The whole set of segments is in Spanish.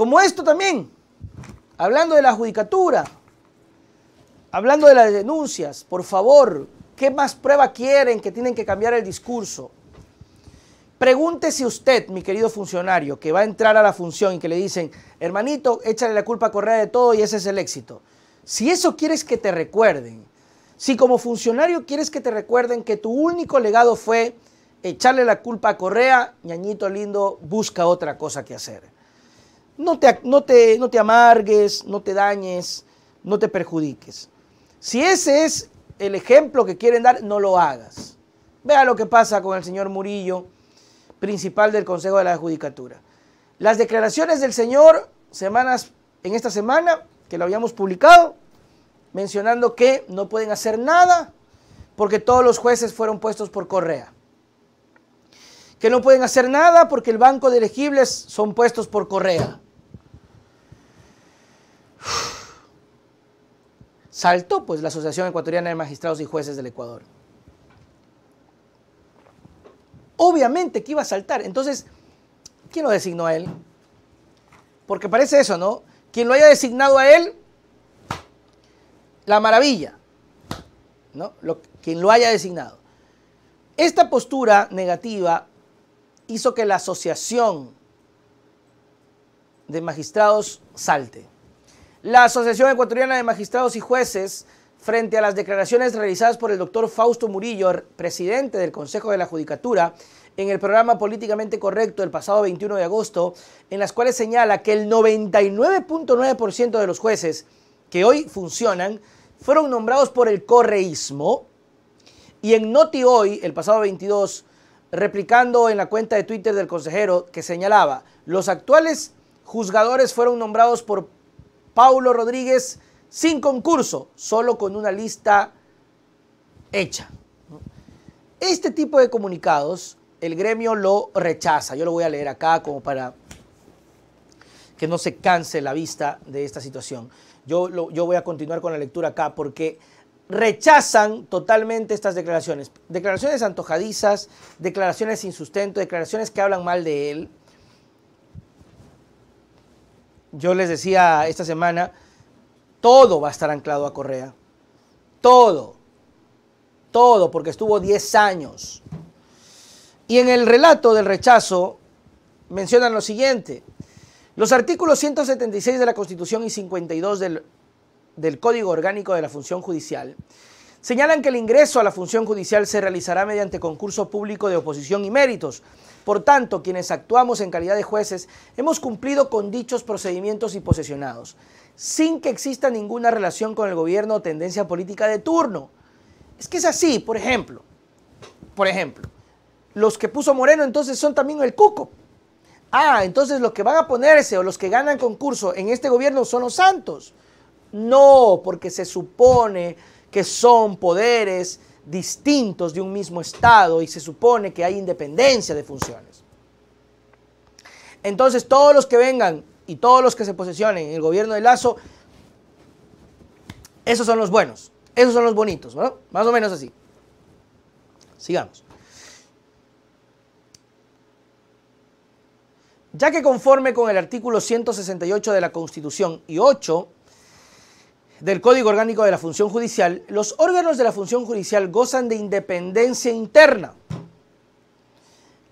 Como esto también, hablando de la judicatura, hablando de las denuncias, por favor, ¿qué más prueba quieren que tienen que cambiar el discurso? Pregúntese usted, mi querido funcionario, que va a entrar a la función y que le dicen, hermanito, échale la culpa a Correa de todo y ese es el éxito. Si eso quieres que te recuerden, si como funcionario quieres que te recuerden que tu único legado fue echarle la culpa a Correa, ñañito lindo, busca otra cosa que hacer no te, no te, no te amargues, no te dañes, no te perjudiques. Si ese es el ejemplo que quieren dar, no lo hagas. Vea lo que pasa con el señor Murillo, principal del Consejo de la Judicatura. Las declaraciones del señor semanas en esta semana que lo habíamos publicado, mencionando que no pueden hacer nada porque todos los jueces fueron puestos por Correa. Que no pueden hacer nada porque el banco de elegibles son puestos por Correa. Saltó pues la Asociación Ecuatoriana de Magistrados y Jueces del Ecuador. Obviamente que iba a saltar. Entonces, ¿quién lo designó a él? Porque parece eso, ¿no? Quien lo haya designado a él, la maravilla. ¿no? quien lo haya designado. Esta postura negativa hizo que la asociación de magistrados salte. La Asociación Ecuatoriana de Magistrados y Jueces, frente a las declaraciones realizadas por el doctor Fausto Murillo, presidente del Consejo de la Judicatura, en el programa Políticamente Correcto el pasado 21 de agosto, en las cuales señala que el 99.9% de los jueces que hoy funcionan fueron nombrados por el correísmo, y en Noti Hoy, el pasado 22, replicando en la cuenta de Twitter del consejero que señalaba, los actuales juzgadores fueron nombrados por Paulo Rodríguez sin concurso, solo con una lista hecha. Este tipo de comunicados el gremio lo rechaza. Yo lo voy a leer acá como para que no se canse la vista de esta situación. Yo, yo voy a continuar con la lectura acá porque rechazan totalmente estas declaraciones. Declaraciones antojadizas, declaraciones sin sustento, declaraciones que hablan mal de él, yo les decía esta semana, todo va a estar anclado a Correa. Todo. Todo, porque estuvo 10 años. Y en el relato del rechazo mencionan lo siguiente. Los artículos 176 de la Constitución y 52 del, del Código Orgánico de la Función Judicial Señalan que el ingreso a la función judicial se realizará mediante concurso público de oposición y méritos. Por tanto, quienes actuamos en calidad de jueces hemos cumplido con dichos procedimientos y posesionados, sin que exista ninguna relación con el gobierno o tendencia política de turno. Es que es así, por ejemplo. Por ejemplo, los que puso Moreno entonces son también el cuco. Ah, entonces los que van a ponerse o los que ganan concurso en este gobierno son los santos. No, porque se supone que son poderes distintos de un mismo Estado y se supone que hay independencia de funciones. Entonces todos los que vengan y todos los que se posesionen en el gobierno de Lazo, esos son los buenos, esos son los bonitos, ¿verdad? Más o menos así. Sigamos. Ya que conforme con el artículo 168 de la Constitución y 8 del Código Orgánico de la Función Judicial, los órganos de la Función Judicial gozan de independencia interna,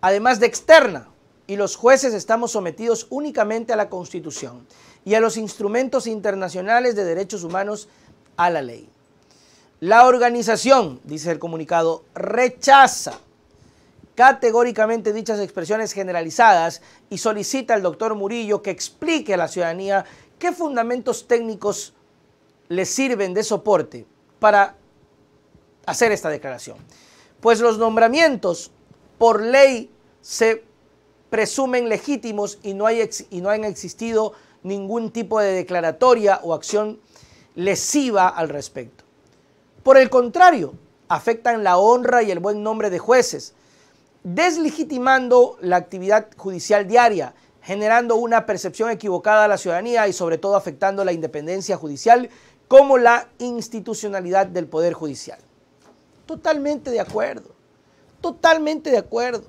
además de externa, y los jueces estamos sometidos únicamente a la Constitución y a los instrumentos internacionales de derechos humanos a la ley. La organización, dice el comunicado, rechaza categóricamente dichas expresiones generalizadas y solicita al doctor Murillo que explique a la ciudadanía qué fundamentos técnicos le sirven de soporte para hacer esta declaración. Pues los nombramientos por ley se presumen legítimos y no, hay y no han existido ningún tipo de declaratoria o acción lesiva al respecto. Por el contrario, afectan la honra y el buen nombre de jueces, deslegitimando la actividad judicial diaria, generando una percepción equivocada a la ciudadanía y sobre todo afectando la independencia judicial como la institucionalidad del Poder Judicial. Totalmente de acuerdo, totalmente de acuerdo.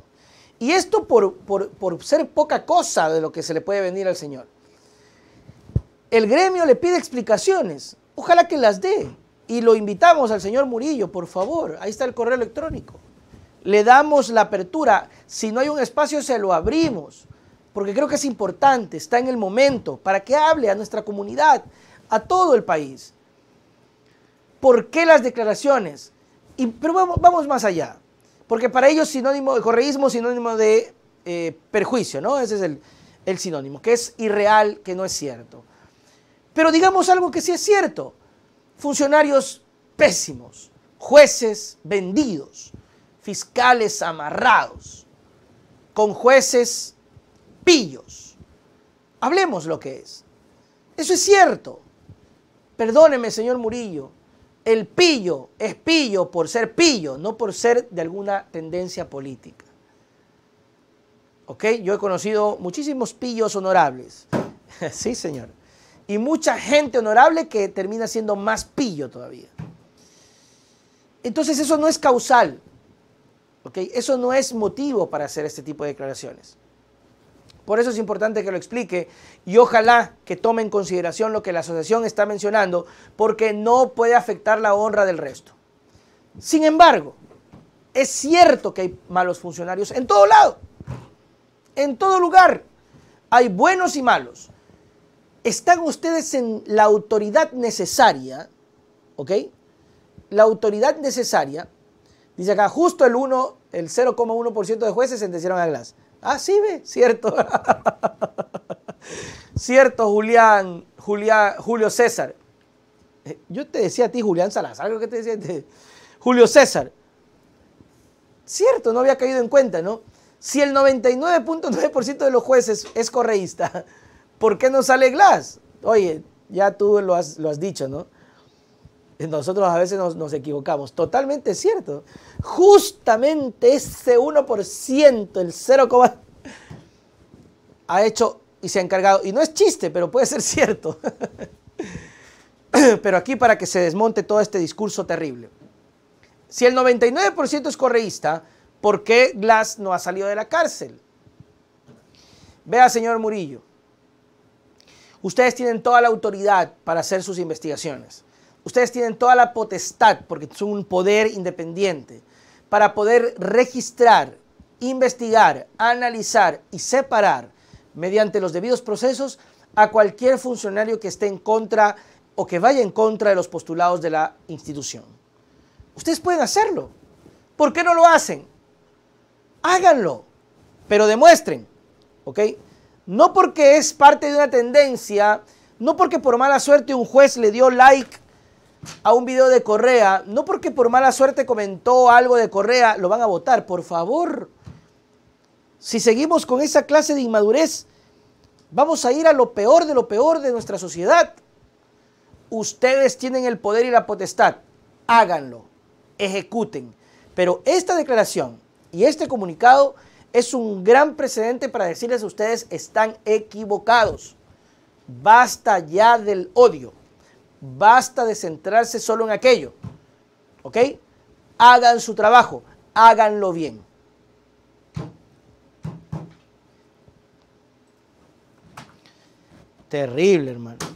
Y esto por, por, ser poca cosa de lo que se le puede venir al Señor. El gremio le pide explicaciones, ojalá que las dé. Y lo invitamos al señor Murillo, por favor, ahí está el correo electrónico. Le damos la apertura, si no hay un espacio se lo abrimos, porque creo que es importante, está en el momento, para que hable a nuestra comunidad, a todo el país. ¿Por qué las declaraciones? Y, pero vamos, más allá, porque para ellos sinónimo de correísmo, sinónimo de eh, perjuicio, ¿no? Ese es el, el sinónimo, que es irreal, que no es cierto. Pero digamos algo que sí es cierto. Funcionarios pésimos, jueces vendidos, fiscales amarrados, con jueces pillos. Hablemos lo que es. Eso es cierto. Perdóneme, señor Murillo, el pillo es pillo por ser pillo, no por ser de alguna tendencia política. ¿Ok? Yo he conocido muchísimos pillos honorables. sí, señor. Y mucha gente honorable que termina siendo más pillo todavía. Entonces eso no es causal. ¿Ok? Eso no es motivo para hacer este tipo de declaraciones. Por eso es importante que lo explique y ojalá que tome en consideración lo que la asociación está mencionando, porque no puede afectar la honra del resto. Sin embargo, es cierto que hay malos funcionarios en todo lado, en todo lugar. Hay buenos y malos. Están ustedes en la autoridad necesaria, ¿ok? La autoridad necesaria Dice acá, justo el 1, el 0,1% de jueces sentenciaron a Glass. Ah, sí, ve, cierto. cierto, Julián, Julián, Julio César. Eh, yo te decía a ti, Julián Salazar, ¿Algo que te decía. Julio César. Cierto, no había caído en cuenta, ¿no? Si el 99.9% de los jueces es correísta, ¿por qué no sale Glass? Oye, ya tú lo has dicho, ¿no? nosotros a veces nos, equivocamos. Totalmente cierto. Justamente ese 1%, el 0, ha hecho y se ha encargado. Y no es chiste, pero puede ser cierto. pero aquí para que se desmonte todo este discurso terrible. Si el 99% es correísta, ¿por qué Glass no ha salido de la cárcel? Vea, señor Murillo, ustedes tienen toda la autoridad para hacer sus investigaciones ustedes tienen toda la potestad, porque son un poder independiente, para poder registrar, investigar, analizar y separar mediante los debidos procesos a cualquier funcionario que esté en contra o que vaya en contra de los postulados de la institución. Ustedes pueden hacerlo. ¿Por qué no lo hacen? Háganlo, pero demuestren, ¿ok? No porque es parte de una tendencia, no porque por mala suerte un juez le dio like a un video de Correa, no porque por mala suerte comentó algo de Correa, lo van a votar, por favor. Si seguimos con esa clase de inmadurez, vamos a ir a lo peor de lo peor de nuestra sociedad. Ustedes tienen el poder y la potestad, háganlo, ejecuten. Pero esta declaración y este comunicado es un gran precedente para decirles a ustedes están equivocados. Basta ya del odio. Basta de centrarse solo en aquello. ¿Ok? Hagan su trabajo, háganlo bien. Terrible, hermano.